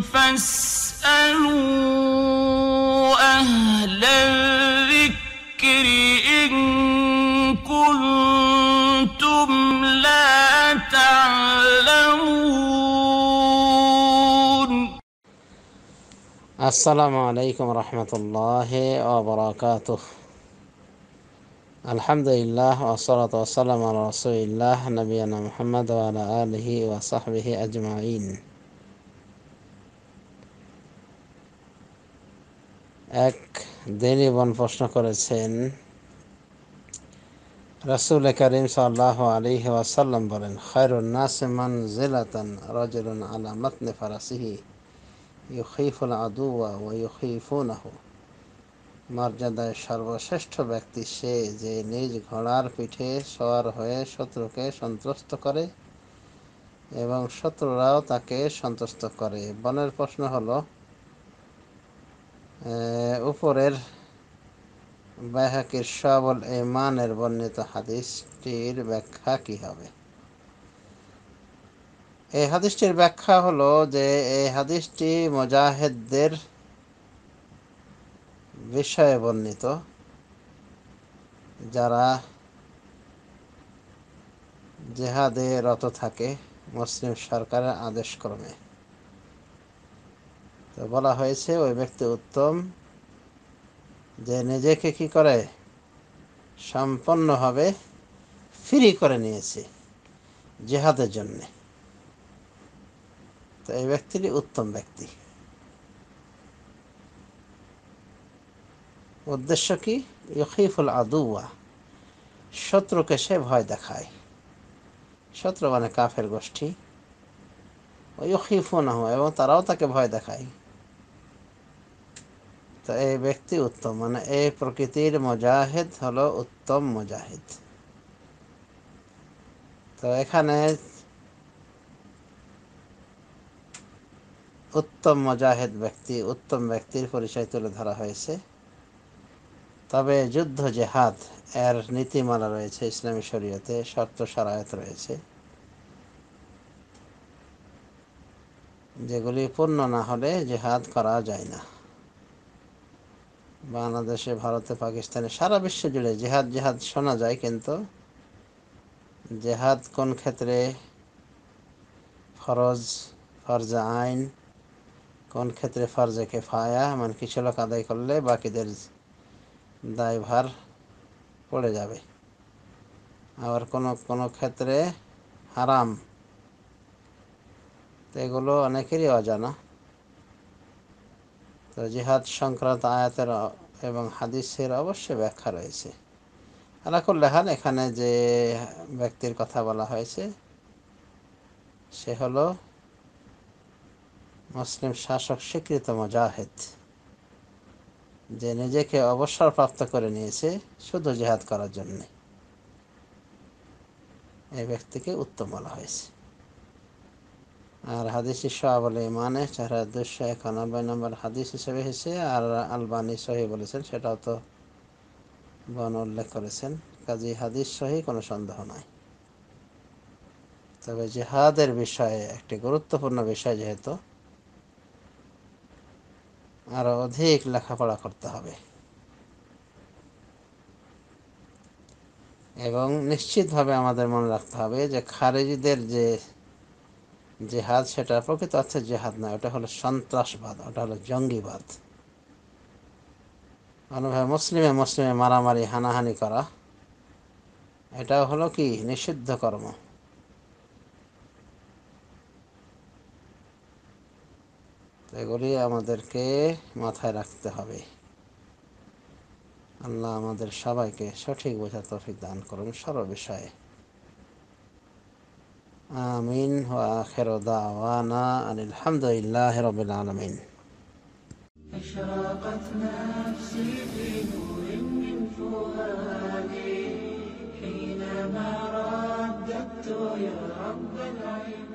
فاسألوا أهل الذكر إن كنتم لا تعلمون السلام عليكم ورحمة الله وبركاته الحمد لله والصلاة والسلام على رسول الله نبينا محمد وعلى آله وصحبه أجمعين এক দেনিবন প্রশ্ন করেছেন রাসুল করিম সাল্লাহ আলী ওয়াসাল্লাম বলেন খায়রুন্নাসমান জিলাতান রাজুলুন আলা মতনে ফারাসিহি ইউখিফুল আদুয়া ও ইউখিফুনাহ মর্যাদায় সর্বশ্রেষ্ঠ ব্যক্তি সে যে নিজ ঘোড়ার পিঠে সওয়ার হয়ে শত্রুকে সন্ত্রস্ত করে এবং শত্রুরাও তাকে সন্তুষ্ট করে বনের প্রশ্ন হলো উপরের বাইহাকির সবল ইমানের বর্ণিত হাদিসটির ব্যাখ্যা কি হবে এই হাদিসটির ব্যাখ্যা হলো যে এই হাদিসটি মুজাহিদদের বিষয়ে বর্ণিত যারা জেহাদে রত থাকে মুসলিম সরকারের আদেশক্রমে তো বলা হয়েছে ওই ব্যক্তি উত্তম যে নিজেকে কি করে সম্পন্নভাবে ফ্রি করে নিয়েছে জেহাদের জন্যে তো এই ব্যক্তিটি উত্তম ব্যক্তি উদ্দেশ্য কি ইকিফুল আদুয়া শত্রুকে সে ভয় দেখায় শত্রু মানে কাফের গোষ্ঠী ইকিফু না এবং তারাও তাকে ভয় দেখায় তো এই ব্যক্তি উত্তম মানে এই প্রকৃতির মুজাহিদ হলো উত্তম মুজাহিদ তো এখানে উত্তম মজাহেদ ব্যক্তি উত্তম ব্যক্তির পরিচয় তুলে ধরা হয়েছে তবে যুদ্ধ জেহাদ এর নীতিমালা রয়েছে ইসলামী শরীয়তে শর্ত সারায়ত রয়েছে যেগুলি পূর্ণ না হলে জেহাদ করা যায় না বাংলাদেশে ভারতে পাকিস্তানে সারা বিশ্ব জুড়ে জেহাদ জেহাদ শোনা যায় কিন্তু জেহাদ কোন ক্ষেত্রে ফরজ ফরজা আইন কোন ক্ষেত্রে ফরজে কেফায়া মানে কিছু লোক আদায় করলে বাকিদের দায়ভার পড়ে যাবে আবার কোনো কোনো ক্ষেত্রে হারাম তো এগুলো অনেকেরই অজানা তো জিহাদ সংক্রান্ত আয়াতের এবং হাদিসের অবশ্যই ব্যাখ্যা রয়েছে আলাকুল্লাহান এখানে যে ব্যক্তির কথা বলা হয়েছে সে হল মুসলিম শাসক স্বীকৃত মুজাহিদ যে নিজেকে অবসর প্রাপ্ত করে নিয়েছে শুধু জেহাদ করার জন্যে এই ব্যক্তিকে উত্তম বলা হয়েছে আর হাদিস ইসলে মানে চার হাজার দুশো একানব্বই নম্বর হাদিস হিসেবে এসেছে আর আলবানি সহি বলেছেন সেটাও তো বন উল্লেখ করেছেন কাজী হাদিস সহি কোনো সন্দেহ নাই তবে জেহাদের বিষয়ে একটি গুরুত্বপূর্ণ বিষয় যেহেতু আরও অধিক লেখাপড়া করতে হবে এবং নিশ্চিতভাবে আমাদের মনে রাখতে হবে যে খারেজিদের যে জেহাদ সেটা প্রকৃত অর্থে জেহাদ নয় ওটা হলো সন্ত্রাসবাদ ওটা হলো জঙ্গিবাদ মানুষ মুসলিমে মুসলিমে মারামারি হানাহানি করা এটা হলো কি নিষিদ্ধ কর্ম এগুলি আমাদেরকে মাথায় রাখতে হবে আল্লাহ আমাদের সবাইকে সঠিক বোঝা তফিক দান করুন সর্ববিষয়ে آمين وآخر دعوانا أن الحمد لله رب العالمين أشرقت نفسي في نور من فؤادي حينما رددت يا رب العالمين